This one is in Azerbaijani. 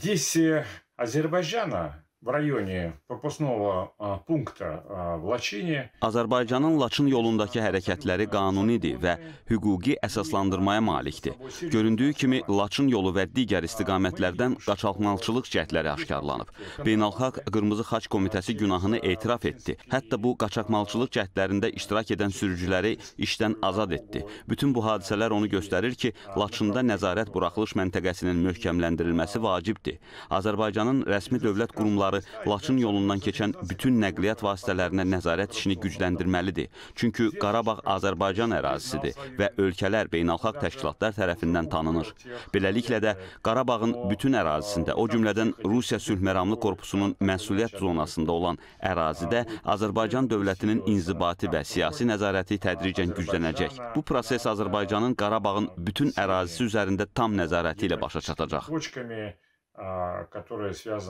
Здесь э, Азербайджана в rayone пропускного punkta в Laçinie Azərbaycanın Laçın yolundakı hərəkətləri qanunidir və hüquqi əsaslandırmaya malikdir. Göründüyü kimi Laçın yolu və digər istiqamətlərdən qaçaqmalçılıq cəhdləri aşkarlanıb. Beynəlxalq Qırmızı Xaç Komitəsi günahını etiraf etdi. Hətta bu qaçaqmalçılıq cəhdlərində iştirak edən sürücüləri işdən azad etdi. Bütün bu hadisələr onu göstərir ki, Laçında nəzarət buraxılış məntəqəsinin möhkəmləndirilməsi vacibdir. Azərbaycanın rəsmi dövlət qurumları qurumları Laçın yolundan keçən bütün nəqliyyat vasitələrinə nəzarət işini gücləndirməlidir. Çünki Qarabağ Azərbaycan ərazisidir və ölkələr beynəlxalq təşkilatlar tərəfindən tanınır. Beləliklə də Qarabağın bütün ərazisində, o cümlədən Rusiya Sülhməramlı Korpusunun məsuliyyət zonasında olan ərazidə Azərbaycan dövlətinin inzibati və siyasi nəzarəti tədricən güclənəcək. Bu proses Azərbaycanın Qarabağın bütün ərazisi üzərində tam nəzarəti ilə başa çatacaq. которые связаны